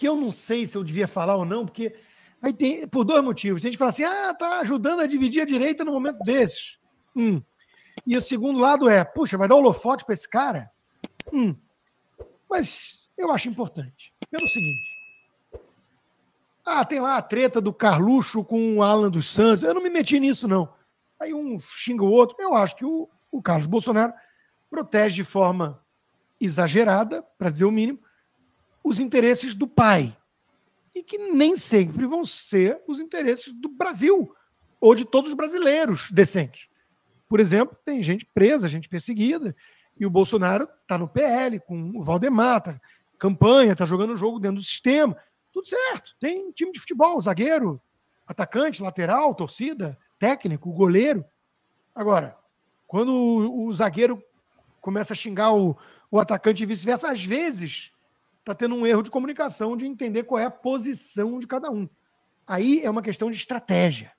que eu não sei se eu devia falar ou não, porque aí tem, por dois motivos. a gente fala assim, ah, tá ajudando a dividir a direita no momento desses. Um. E o segundo lado é, puxa, vai dar holofote para esse cara? Um. Mas eu acho importante. Pelo seguinte. Ah, tem lá a treta do Carluxo com o Alan dos Santos. Eu não me meti nisso, não. Aí um xinga o outro. Eu acho que o, o Carlos Bolsonaro protege de forma exagerada, para dizer o mínimo, os interesses do pai. E que nem sempre vão ser os interesses do Brasil ou de todos os brasileiros decentes. Por exemplo, tem gente presa, gente perseguida, e o Bolsonaro está no PL com o Valdemar, tá, campanha, está jogando o jogo dentro do sistema. Tudo certo. Tem time de futebol, zagueiro, atacante, lateral, torcida, técnico, goleiro. Agora, quando o, o zagueiro começa a xingar o, o atacante e vice-versa, às vezes está tendo um erro de comunicação, de entender qual é a posição de cada um. Aí é uma questão de estratégia.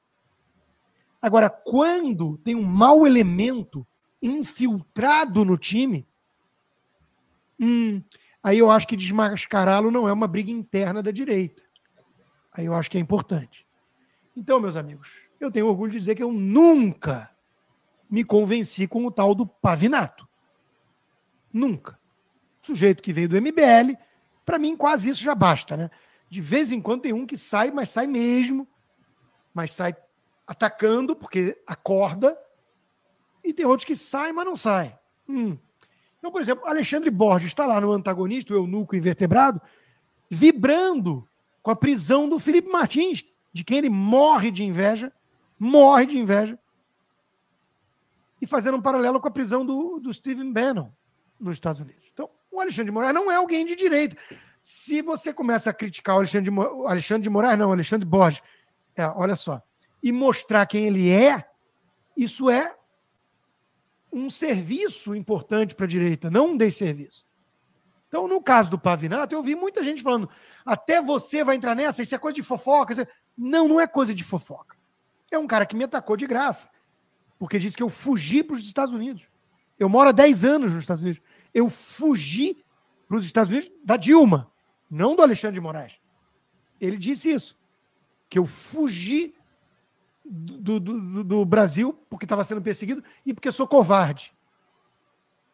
Agora, quando tem um mau elemento infiltrado no time, hum, aí eu acho que desmascará-lo não é uma briga interna da direita. Aí eu acho que é importante. Então, meus amigos, eu tenho orgulho de dizer que eu nunca me convenci com o tal do Pavinato. Nunca. Sujeito que veio do MBL, para mim, quase isso já basta, né? De vez em quando tem um que sai, mas sai mesmo, mas sai atacando, porque acorda, e tem outros que saem, mas não saem. Hum. Então, por exemplo, Alexandre Borges está lá no antagonista, o eunuco invertebrado, vibrando com a prisão do Felipe Martins, de quem ele morre de inveja, morre de inveja, e fazendo um paralelo com a prisão do, do Stephen Bannon nos Estados Unidos. Alexandre de Moraes não é alguém de direita. Se você começa a criticar o Alexandre de, Mo... Alexandre de Moraes, não, Alexandre Borges, é, olha só, e mostrar quem ele é, isso é um serviço importante para a direita, não um desserviço. Então, no caso do Pavinato, eu vi muita gente falando: até você vai entrar nessa, isso é coisa de fofoca. Isso é... Não, não é coisa de fofoca. É um cara que me atacou de graça, porque disse que eu fugi para os Estados Unidos. Eu moro há 10 anos nos Estados Unidos eu fugi para os Estados Unidos da Dilma, não do Alexandre de Moraes. Ele disse isso, que eu fugi do, do, do Brasil porque estava sendo perseguido e porque sou covarde.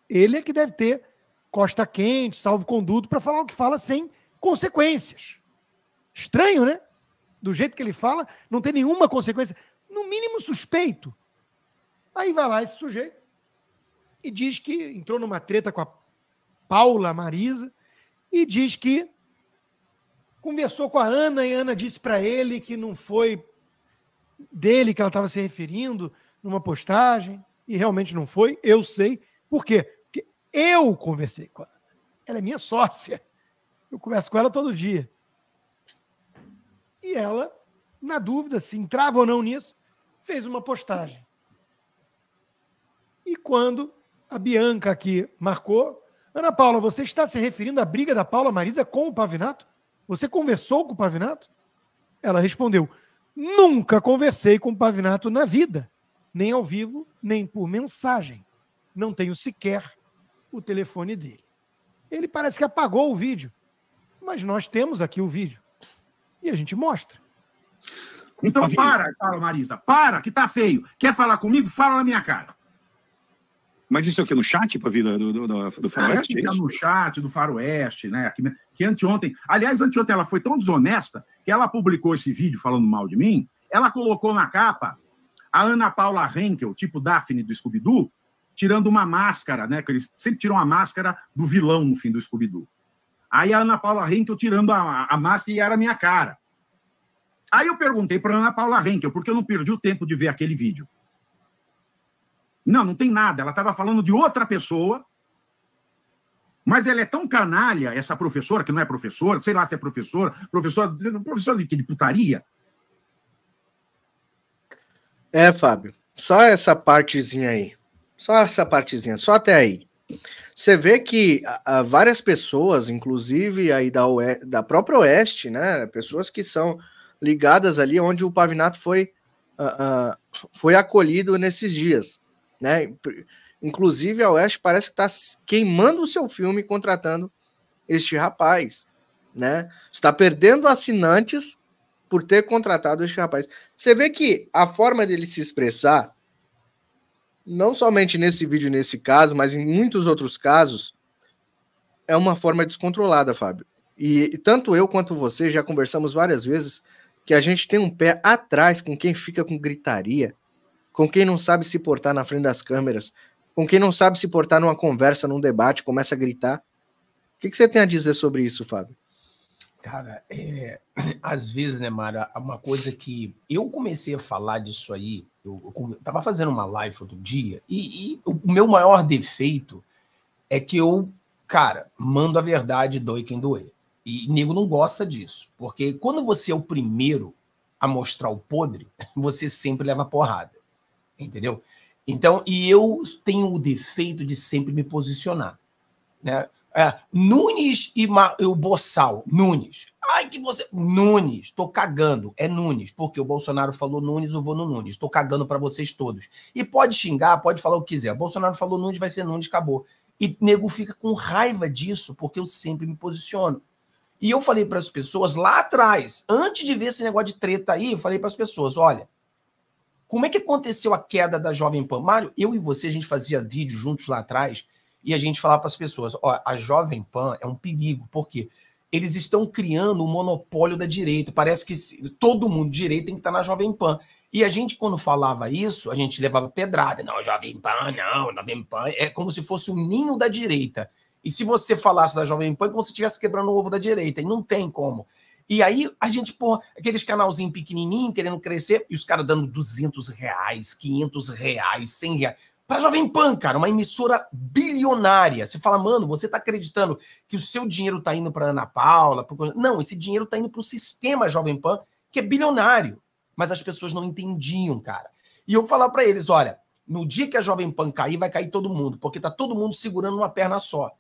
Ele é que deve ter costa quente, salvo conduto, para falar o que fala sem consequências. Estranho, né? Do jeito que ele fala, não tem nenhuma consequência. No mínimo suspeito. Aí vai lá esse sujeito, e diz que entrou numa treta com a Paula Marisa e diz que conversou com a Ana e a Ana disse para ele que não foi dele que ela estava se referindo numa postagem e realmente não foi. Eu sei. Por quê? Porque eu conversei com ela. Ela é minha sócia. Eu converso com ela todo dia. E ela, na dúvida se entrava ou não nisso, fez uma postagem. E quando a Bianca aqui marcou. Ana Paula, você está se referindo à briga da Paula Marisa com o Pavinato? Você conversou com o Pavinato? Ela respondeu: Nunca conversei com o Pavinato na vida, nem ao vivo, nem por mensagem. Não tenho sequer o telefone dele. Ele parece que apagou o vídeo, mas nós temos aqui o vídeo e a gente mostra. Então tá para, Paula Marisa, para, que tá feio. Quer falar comigo? Fala na minha cara. Mas isso aqui é no chat, para a do, do, do, do ah, Faroeste? é no chat do Faroeste, né? Que, que anteontem. Aliás, anteontem ela foi tão desonesta que ela publicou esse vídeo falando mal de mim. Ela colocou na capa a Ana Paula Henkel, tipo Daphne do Scooby-Doo, tirando uma máscara, né? Que eles sempre tiram a máscara do vilão no fim do Scooby-Doo. Aí a Ana Paula Henkel tirando a, a máscara e era a minha cara. Aí eu perguntei para Ana Paula Henkel, porque eu não perdi o tempo de ver aquele vídeo. Não, não tem nada. Ela estava falando de outra pessoa. Mas ela é tão canalha, essa professora, que não é professora, sei lá se é professora, professora, professora de que? De putaria? É, Fábio. Só essa partezinha aí. Só essa partezinha, só até aí. Você vê que a, a várias pessoas, inclusive aí da, Oeste, da própria Oeste, né? Pessoas que são ligadas ali onde o Pavinato foi, uh, uh, foi acolhido nesses dias. Né? Inclusive, a Oeste parece que está queimando o seu filme contratando este rapaz. Né? Está perdendo assinantes por ter contratado este rapaz. Você vê que a forma dele se expressar, não somente nesse vídeo, nesse caso, mas em muitos outros casos, é uma forma descontrolada, Fábio. E, e tanto eu quanto você já conversamos várias vezes que a gente tem um pé atrás com quem fica com gritaria, com quem não sabe se portar na frente das câmeras, com quem não sabe se portar numa conversa, num debate, começa a gritar. O que, que você tem a dizer sobre isso, Fábio? Cara, é, às vezes, né, Mara, uma coisa que eu comecei a falar disso aí, eu, eu tava fazendo uma live outro dia, e, e o meu maior defeito é que eu, cara, mando a verdade, doe quem doer. E nego não gosta disso, porque quando você é o primeiro a mostrar o podre, você sempre leva porrada. Entendeu? Então, e eu tenho o defeito de sempre me posicionar. Né? É, Nunes e Ma, o Boçal, Nunes. Ai, que você. Nunes, tô cagando. É Nunes, porque o Bolsonaro falou Nunes, eu vou no Nunes. Tô cagando para vocês todos. E pode xingar, pode falar o que quiser. O Bolsonaro falou Nunes, vai ser Nunes, acabou. E nego fica com raiva disso, porque eu sempre me posiciono. E eu falei para as pessoas lá atrás, antes de ver esse negócio de treta aí, eu falei para as pessoas: olha, como é que aconteceu a queda da Jovem Pan? Mário, eu e você, a gente fazia vídeo juntos lá atrás e a gente falava para as pessoas: ó, a Jovem Pan é um perigo, porque eles estão criando o um monopólio da direita. Parece que todo mundo de direita tem que estar tá na Jovem Pan. E a gente, quando falava isso, a gente levava pedrada. Não, Jovem Pan, não, Jovem Pan. É como se fosse o ninho da direita. E se você falasse da Jovem Pan, é como se estivesse quebrando o ovo da direita. E não tem como. E aí a gente, pô, aqueles canalzinhos pequenininhos querendo crescer, e os caras dando 200 reais, 500 reais, 100 reais. Pra Jovem Pan, cara, uma emissora bilionária. Você fala, mano, você tá acreditando que o seu dinheiro tá indo pra Ana Paula? Pro... Não, esse dinheiro tá indo pro sistema Jovem Pan, que é bilionário. Mas as pessoas não entendiam, cara. E eu falar para eles, olha, no dia que a Jovem Pan cair, vai cair todo mundo, porque tá todo mundo segurando uma perna só.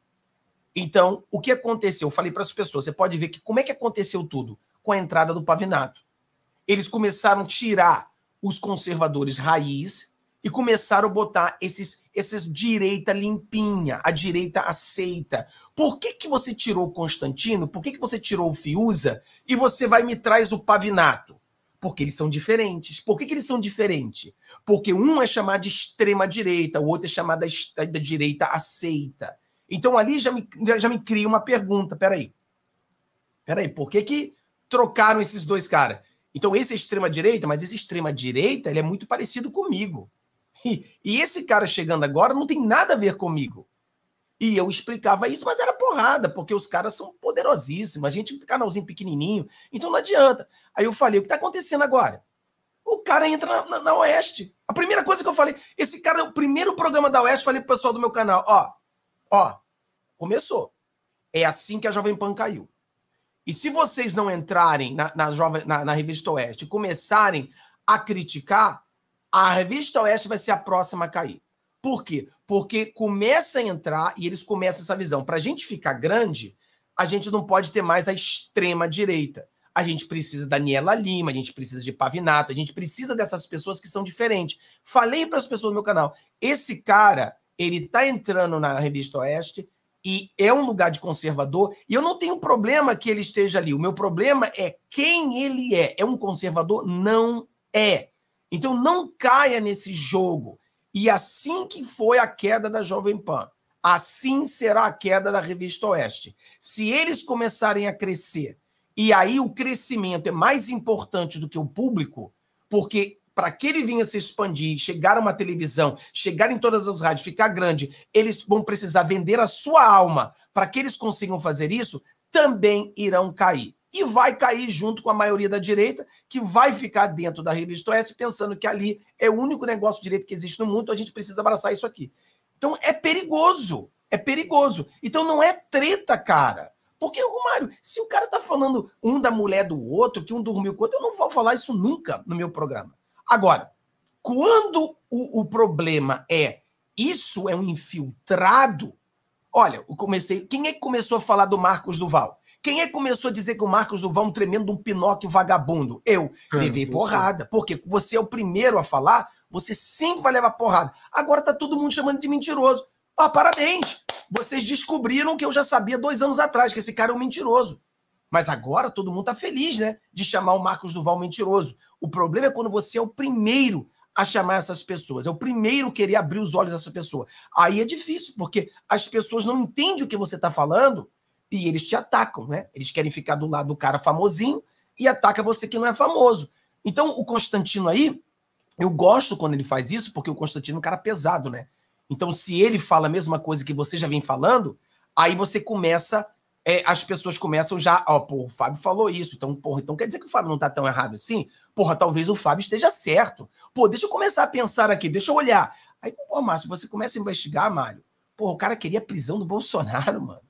Então, o que aconteceu? Eu falei para as pessoas, você pode ver que como é que aconteceu tudo? Com a entrada do Pavinato. Eles começaram a tirar os conservadores raiz e começaram a botar esses, esses direita limpinha, a direita aceita. Por que, que você tirou o Constantino? Por que, que você tirou o Fiuza? E você vai me traz o Pavinato? Porque eles são diferentes. Por que, que eles são diferentes? Porque um é chamado de extrema-direita, o outro é chamado da direita aceita. Então ali já me, já me cria uma pergunta: peraí. Peraí, por que, que trocaram esses dois caras? Então esse é extrema-direita, mas esse extrema-direita ele é muito parecido comigo. E, e esse cara chegando agora não tem nada a ver comigo. E eu explicava isso, mas era porrada, porque os caras são poderosíssimos. A gente um canalzinho pequenininho, então não adianta. Aí eu falei: o que está acontecendo agora? O cara entra na, na, na, Oeste. A primeira coisa que eu falei, esse cara, é o primeiro programa da Oeste, falei pro pessoal do meu canal: ó, Ó, começou. É assim que a Jovem Pan caiu. E se vocês não entrarem na, na, Jovem, na, na Revista Oeste e começarem a criticar, a Revista Oeste vai ser a próxima a cair. Por quê? Porque começa a entrar e eles começam essa visão. Para a gente ficar grande, a gente não pode ter mais a extrema direita. A gente precisa da Daniela Lima, a gente precisa de Pavinato, a gente precisa dessas pessoas que são diferentes. Falei para as pessoas no meu canal, esse cara, ele está entrando na revista Oeste e é um lugar de conservador. E eu não tenho problema que ele esteja ali. O meu problema é quem ele é. É um conservador? Não é. Então não caia nesse jogo. E assim que foi a queda da Jovem Pan, assim será a queda da Revista Oeste. Se eles começarem a crescer, e aí o crescimento é mais importante do que o público, porque para que ele vinha se expandir, chegar a uma televisão, chegar em todas as rádios, ficar grande, eles vão precisar vender a sua alma. Para que eles consigam fazer isso, também irão cair. E vai cair junto com a maioria da direita, que vai ficar dentro da revista Oeste, pensando que ali é o único negócio direito que existe no mundo, então a gente precisa abraçar isso aqui. Então é perigoso, é perigoso. Então não é treta, cara. Porque, Romário, se o cara tá falando um da mulher do outro, que um dormiu com o outro, eu não vou falar isso nunca no meu programa. Agora, quando o, o problema é isso é um infiltrado, olha, eu comecei. Quem é que começou a falar do Marcos Duval? Quem é que começou a dizer que o Marcos Duval é um tremendo um Pinóquio vagabundo? Eu. É, levei porrada. Porque você é o primeiro a falar, você sempre vai levar porrada. Agora tá todo mundo chamando de mentiroso. Ó, ah, parabéns! Vocês descobriram que eu já sabia dois anos atrás, que esse cara é um mentiroso. Mas agora todo mundo tá feliz, né? De chamar o Marcos Duval mentiroso. O problema é quando você é o primeiro a chamar essas pessoas, é o primeiro a querer abrir os olhos dessa pessoa. Aí é difícil, porque as pessoas não entendem o que você está falando e eles te atacam, né? Eles querem ficar do lado do cara famosinho e ataca você que não é famoso. Então, o Constantino aí, eu gosto quando ele faz isso, porque o Constantino é um cara pesado, né? Então, se ele fala a mesma coisa que você já vem falando, aí você começa é, as pessoas começam já, ó, porra, o Fábio falou isso, então, porra, então quer dizer que o Fábio não tá tão errado assim? Porra, talvez o Fábio esteja certo. Pô, deixa eu começar a pensar aqui, deixa eu olhar. Aí, pô, Márcio, você começa a investigar, Mário. Porra, o cara queria a prisão do Bolsonaro, mano.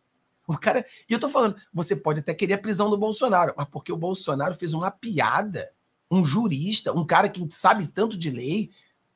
O cara. E eu tô falando, você pode até querer a prisão do Bolsonaro, mas porque o Bolsonaro fez uma piada, um jurista, um cara que sabe tanto de lei,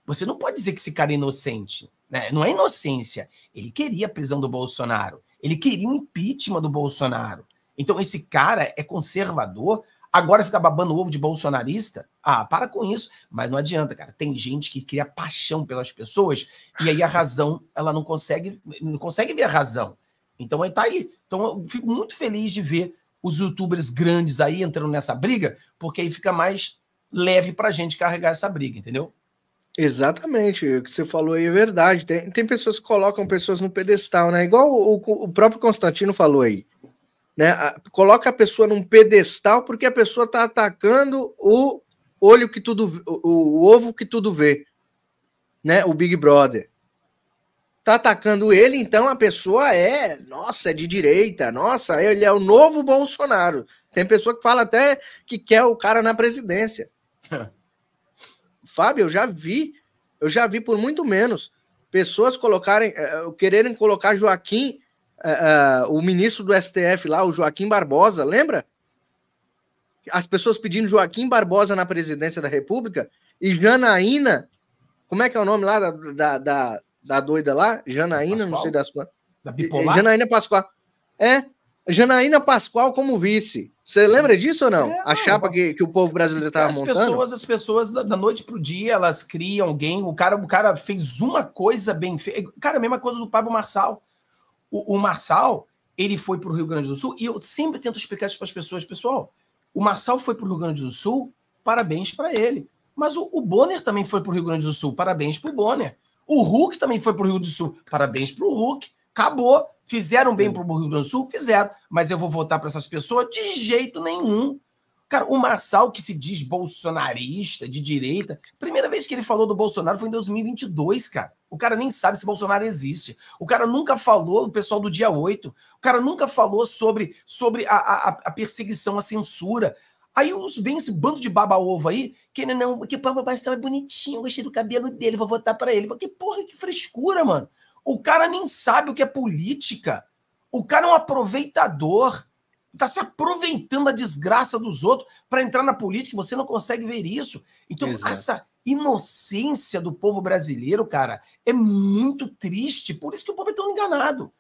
você não pode dizer que esse cara é inocente. Né? Não é inocência. Ele queria a prisão do Bolsonaro. Ele queria um impeachment do Bolsonaro. Então, esse cara é conservador, agora fica babando ovo de bolsonarista? Ah, para com isso. Mas não adianta, cara. Tem gente que cria paixão pelas pessoas e aí a razão, ela não consegue, não consegue ver a razão. Então, aí tá aí. Então, eu fico muito feliz de ver os youtubers grandes aí entrando nessa briga, porque aí fica mais leve pra gente carregar essa briga, entendeu? Exatamente, o que você falou aí é verdade. Tem, tem pessoas que colocam pessoas no pedestal, né? Igual o, o, próprio Constantino falou aí. Né? A, coloca a pessoa num pedestal porque a pessoa tá atacando o olho que tudo o, o, ovo que tudo vê, né? O Big Brother. Tá atacando ele, então a pessoa é, nossa, é de direita, nossa, ele é o novo Bolsonaro. Tem pessoa que fala até que quer o cara na presidência. Fábio, eu já vi, eu já vi por muito menos pessoas colocarem, uh, quererem colocar Joaquim, uh, uh, o ministro do STF lá, o Joaquim Barbosa, lembra? As pessoas pedindo Joaquim Barbosa na presidência da República e Janaína, como é que é o nome lá da, da, da, da doida lá? Janaína, Pascoal? não sei das quantas. Da bipolar? Janaína Pascoal. É, Janaína Pascoal como vice. Você lembra disso ou não? É, a chapa que, que, o povo brasileiro estava montando? Pessoas, as pessoas, da, noite pro dia, elas criam alguém. O cara, o cara fez uma coisa bem feita. Cara, a mesma coisa do Pablo Marçal. O, o Marçal, ele foi pro Rio Grande do Sul. E eu sempre tento explicar isso para as pessoas, pessoal. O Marçal foi pro Rio Grande do Sul, parabéns para ele. Mas o, o, Bonner também foi pro Rio Grande do Sul, parabéns pro Bonner. O Hulk também foi pro Rio Grande do Sul, parabéns pro Hulk. Acabou. Fizeram bem para o Rio Grande do Sul? Fizeram. Mas eu vou votar para essas pessoas? De jeito nenhum. Cara, o Marçal, que se diz bolsonarista, de direita, primeira vez que ele falou do Bolsonaro foi em 2022, cara. O cara nem sabe se Bolsonaro existe. O cara nunca falou do pessoal do dia 8. O cara nunca falou sobre, sobre a, a, a perseguição, a censura. Aí vem esse bando de baba-ovo aí, que não, que o papai Bastel é bonitinho, gostei do cabelo dele, vou votar para ele. Que porra, que frescura, mano. O cara nem sabe o que é política. O cara é um aproveitador. Está se aproveitando da desgraça dos outros para entrar na política. Você não consegue ver isso. Então, Exato. essa inocência do povo brasileiro, cara, é muito triste. Por isso que o povo é tão enganado.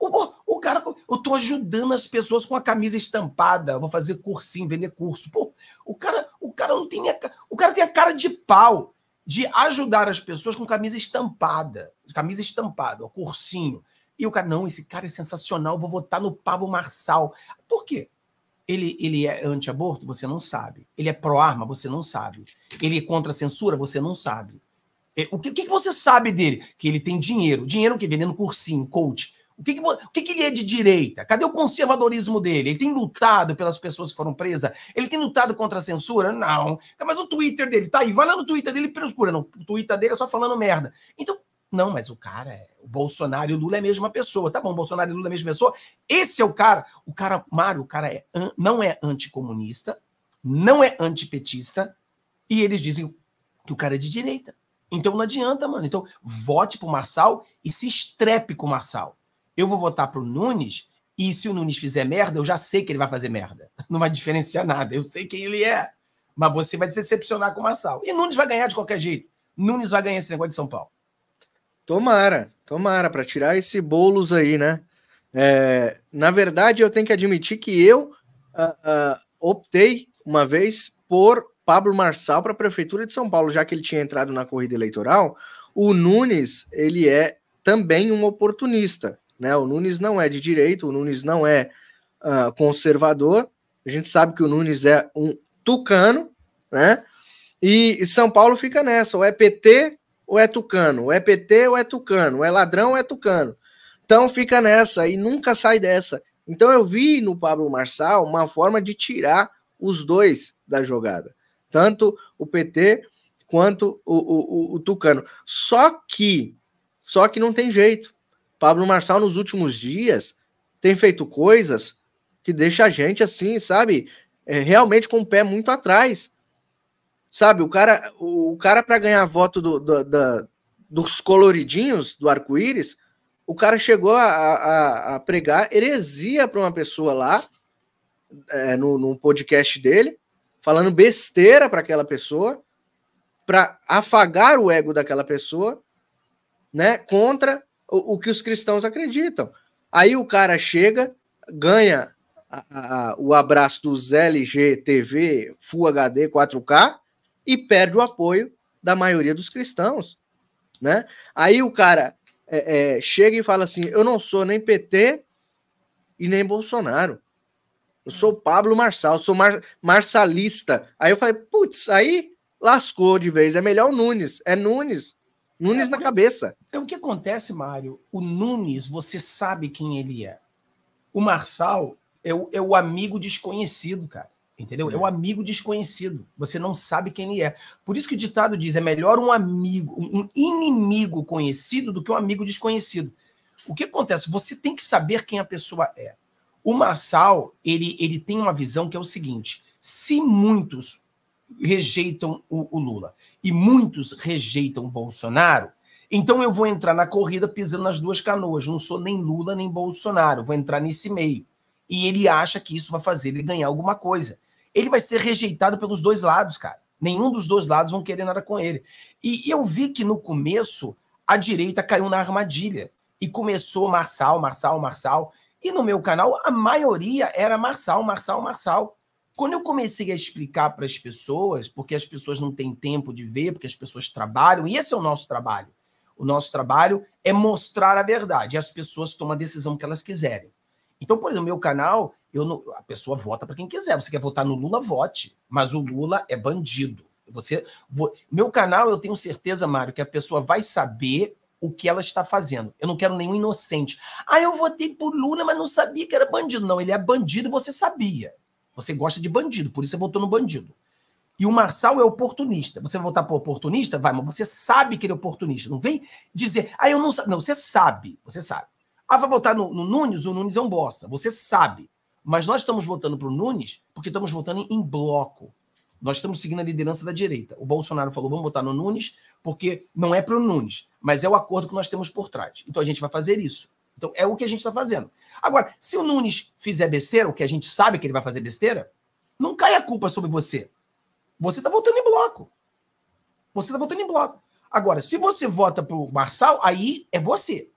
O, o cara, eu tô ajudando as pessoas com a camisa estampada, vou fazer cursinho, vender curso. Pô, o cara, o cara não tem a, o cara tem a cara de pau de ajudar as pessoas com camisa estampada camisa estampada, o cursinho. E o cara, não, esse cara é sensacional, vou votar no Pablo Marçal. Por quê? Ele, ele é anti-aborto? Você não sabe. Ele é pró-arma? Você não sabe. Ele é contra a censura? Você não sabe. É, o que, o que você sabe dele? Que ele tem dinheiro. Dinheiro o que vendendo cursinho, coach. O que, que, o que, que, ele é de direita? Cadê o conservadorismo dele? Ele tem lutado pelas pessoas que foram presas? Ele tem lutado contra a censura? Não. Mas o Twitter dele tá aí. Vai lá no Twitter dele e procura. Não, o Twitter dele é só falando merda. Então, não, mas o cara, é, o Bolsonaro e o Lula é a mesma pessoa. Tá bom, Bolsonaro e Lula é a mesma pessoa. Esse é o cara. O cara, Mário, o cara é, não é anticomunista, não é antipetista, e eles dizem que o cara é de direita. Então não adianta, mano. Então vote pro Marçal e se estrepe com o Marçal. Eu vou votar pro Nunes e se o Nunes fizer merda, eu já sei que ele vai fazer merda. Não vai diferenciar nada. Eu sei quem ele é. Mas você vai se decepcionar com o Marçal. E Nunes vai ganhar de qualquer jeito. Nunes vai ganhar esse negócio de São Paulo. Tomara, tomara, para tirar esse bolos aí, né? É, na verdade, eu tenho que admitir que eu uh, uh, optei uma vez por Pablo Marçal para a Prefeitura de São Paulo, já que ele tinha entrado na corrida eleitoral. O Nunes, ele é também um oportunista, né? O Nunes não é de direito, o Nunes não é uh, conservador. A gente sabe que o Nunes é um tucano, né? E São Paulo fica nessa, ou é PT ou é tucano? Ou é PT ou é tucano? Ou é ladrão ou é tucano? Então fica nessa e nunca sai dessa. Então eu vi no Pablo Marçal uma forma de tirar os dois da jogada. Tanto o PT quanto o, o, o Tucano. Só que, só que não tem jeito. Pablo Marçal, nos últimos dias, tem feito coisas que deixa a gente assim, sabe? É, realmente com o pé muito atrás. Sabe, o cara, o cara para ganhar voto do, do, dos coloridinhos do arco-íris, o cara chegou a, a, a pregar heresia para uma pessoa lá, é, no, no podcast dele, falando besteira para aquela pessoa, para afagar o ego daquela pessoa, né, contra o, o, que os cristãos acreditam. Aí o cara chega, ganha a, a, o abraço dos LGTV, Full HD, 4K, e perde o apoio da maioria dos cristãos, né? Aí o cara é, é, chega e fala assim: eu não sou nem PT e nem Bolsonaro. Eu sou Pablo Marçal, sou mar marçalista. Aí eu falei, putz, aí lascou de vez. É melhor o Nunes. É Nunes. Nunes é, na cabeça. É o que acontece, Mário. O Nunes, você sabe quem ele é. O Marçal é o, é o amigo desconhecido, cara. Entendeu? É. é um amigo desconhecido. Você não sabe quem ele é. Por isso que o ditado diz: é melhor um amigo, um inimigo conhecido do que um amigo desconhecido. O que acontece? Você tem que saber quem a pessoa é. O Marçal, ele, ele tem uma visão que é o seguinte: se muitos rejeitam o, o Lula e muitos rejeitam o Bolsonaro, então eu vou entrar na corrida pisando nas duas canoas. Não sou nem Lula nem Bolsonaro, vou entrar nesse meio. E ele acha que isso vai fazer ele ganhar alguma coisa ele vai ser rejeitado pelos dois lados, cara. Nenhum dos dois lados vão querer nada com ele. E eu vi que no começo a direita caiu na armadilha e começou Marçal, Marçal, Marçal. E no meu canal a maioria era Marçal, Marçal, Marçal. Quando eu comecei a explicar para as pessoas, porque as pessoas não têm tempo de ver, porque as pessoas trabalham, e esse é o nosso trabalho. O nosso trabalho é mostrar a verdade, e as pessoas tomam a decisão que elas quiserem. Então, por exemplo, meu canal, eu não, a pessoa vota para quem quiser. Você quer votar no Lula, vote. Mas o Lula é bandido. Você, meu canal, eu tenho certeza, Mário, que a pessoa vai saber o que ela está fazendo. Eu não quero nenhum inocente. Ah, eu votei por Lula, mas não sabia que era bandido. Não, ele é bandido e você sabia. Você gosta de bandido, por isso você votou no bandido. E o Marçal é oportunista. Você vai votar por oportunista? Vai, mas você sabe que ele é oportunista. Não vem dizer, ah, eu não sei. Não, você sabe, você sabe. Ah, vai votar no, no Nunes? O Nunes é um bosta. Você sabe. Mas nós estamos votando para o Nunes porque estamos votando em bloco. Nós estamos seguindo a liderança da direita. O Bolsonaro falou: vamos votar no Nunes, porque não é para o Nunes, mas é o acordo que nós temos por trás. Então a gente vai fazer isso. Então é o que a gente está fazendo. Agora, se o Nunes fizer besteira, o que a gente sabe que ele vai fazer besteira, não cai a culpa sobre você. Você está votando em bloco. Você está votando em bloco. Agora, se você vota para o Marçal, aí é você.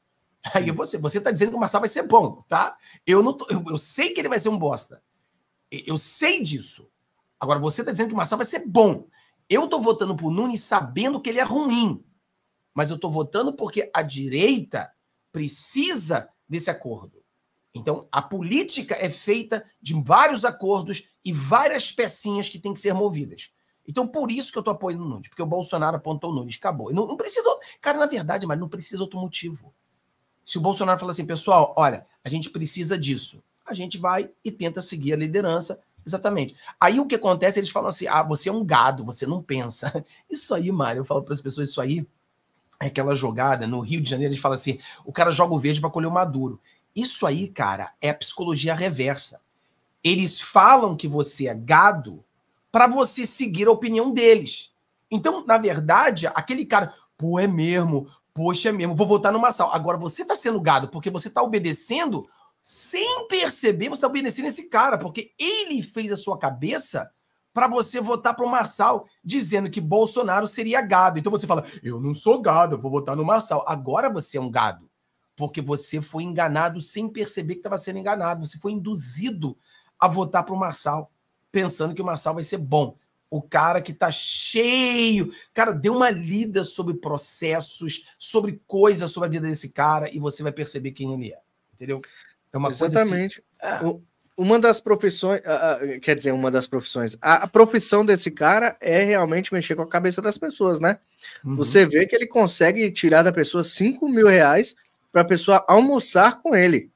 Aí você, você tá dizendo que o Marçal vai ser bom, tá? Eu não tô, eu, eu, sei que ele vai ser um bosta. Eu sei disso. Agora você tá dizendo que o Marçal vai ser bom. Eu tô votando pro Nunes sabendo que ele é ruim. Mas eu tô votando porque a direita precisa desse acordo. Então, a política é feita de vários acordos e várias pecinhas que têm que ser movidas. Então, por isso que eu tô apoiando o Nunes, porque o Bolsonaro apontou o Nunes, acabou. Não, não precisa. Cara, na verdade, mas não precisa outro motivo. Se o Bolsonaro falar assim, pessoal, olha, a gente precisa disso, a gente vai e tenta seguir a liderança. Exatamente. Aí o que acontece, eles falam assim: ah, você é um gado, você não pensa. Isso aí, Mário, eu falo para as pessoas isso aí. É aquela jogada no Rio de Janeiro, eles falam assim: o cara joga o verde para colher o maduro. Isso aí, cara, é psicologia reversa. Eles falam que você é gado para você seguir a opinião deles. Então, na verdade, aquele cara, pô, é mesmo, poxa é mesmo, vou votar no Massal. Agora você está sendo gado, porque você está obedecendo sem perceber, você está obedecendo esse cara, porque ele fez a sua cabeça para você votar pro Marçal, dizendo que Bolsonaro seria gado. Então você fala, eu não sou gado, eu vou votar no Marçal. Agora você é um gado, porque você foi enganado sem perceber que estava sendo enganado. Você foi induzido a votar pro Marçal, pensando que o Marçal vai ser bom o cara que tá cheio. Cara, dê uma lida sobre processos, sobre coisas sobre a vida desse cara e você vai perceber quem ele é. Entendeu? É uma Exatamente. coisa assim. É. uma das profissões, uh, quer dizer, uma das profissões, a, a, profissão desse cara é realmente mexer com a cabeça das pessoas, né? Uhum. Você vê que ele consegue tirar da pessoa 5 mil reais para a pessoa almoçar com ele.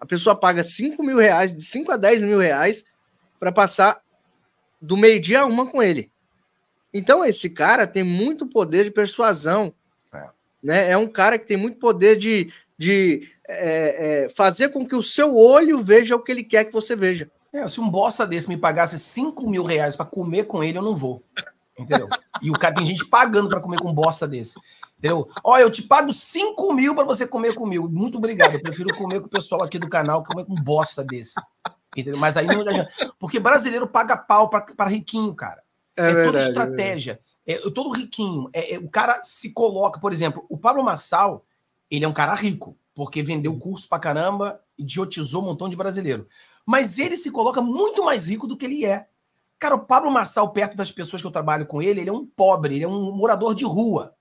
A pessoa paga 5 mil reais, de 5 a 10 mil reais, para passar do meio-dia a uma com ele. Então, esse cara tem muito poder de persuasão. É, né? é um cara que tem muito poder de, de é, é, fazer com que o seu olho veja o que ele quer que você veja. É, se um bosta desse me pagasse 5 mil reais para comer com ele, eu não vou. Entendeu? E o cara tem gente pagando para comer com um bosta desse. Entendeu? Ó, eu te pago 5 mil para você comer comigo. Muito obrigado. Eu prefiro comer com o pessoal aqui do canal que comer com um bosta desse. Entendeu? Mas aí não Porque brasileiro paga pau para riquinho, cara. É, é verdade, toda é estratégia. É, é todo riquinho. É, é, o cara se coloca, por exemplo, o Pablo Marçal, ele é um cara rico, porque vendeu curso pra caramba, idiotizou um montão de brasileiro. Mas ele se coloca muito mais rico do que ele é. Cara, o Pablo Marçal, perto das pessoas que eu trabalho com ele, ele é um pobre, ele é um morador de rua.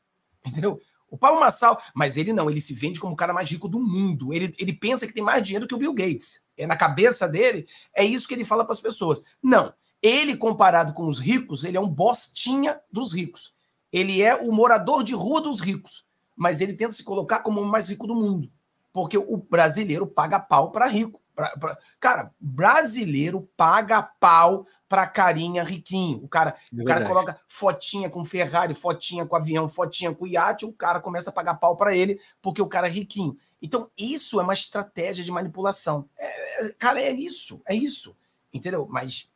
Entendeu? O Paulo Massal, mas ele não, ele se vende como o cara mais rico do mundo. Ele, ele pensa que tem mais dinheiro que o Bill Gates. É na cabeça dele, é isso que ele fala para as pessoas. Não, ele comparado com os ricos, ele é um bostinha dos ricos. Ele é o morador de rua dos ricos, mas ele tenta se colocar como o mais rico do mundo, porque o brasileiro paga pau para rico. Pra, pra... Cara, brasileiro paga pau pra carinha riquinho. O cara, é o cara coloca fotinha com Ferrari, fotinha com avião, fotinha com iate, o cara começa a pagar pau para ele porque o cara é riquinho. Então, isso é uma estratégia de manipulação. É, é, cara, é isso, é isso. Entendeu? Mas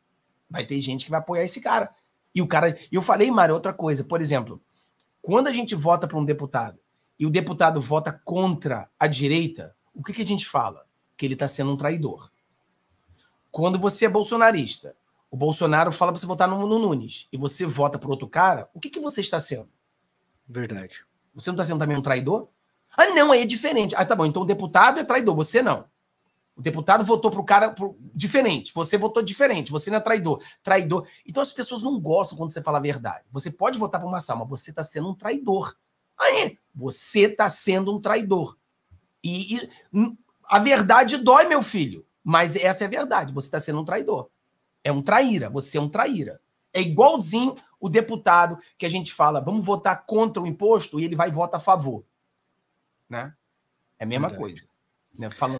vai ter gente que vai apoiar esse cara. E o cara. eu falei, Mário, outra coisa. Por exemplo, quando a gente vota para um deputado e o deputado vota contra a direita, o que, que a gente fala? que ele está sendo um traidor. Quando você é bolsonarista, o Bolsonaro fala para você votar no, no, Nunes e você vota por outro cara, o que, que você está sendo? Verdade. Você não está sendo também um traidor? Ah, não, aí é diferente. Ah, tá bom, então o deputado é traidor, você não. O deputado votou pro cara pro... diferente. Você votou diferente. Você não é traidor. Traidor. Então as pessoas não gostam quando você fala a verdade. Você pode votar para uma ação, mas você está sendo um traidor. Aí, você está sendo um traidor. E, e a verdade dói, meu filho. Mas essa é a verdade. Você está sendo um traidor. É um traíra. Você é um traíra. É igualzinho o deputado que a gente fala, vamos votar contra o imposto e ele vai votar a favor. Né? É a mesma verdade. coisa. Né? Falando.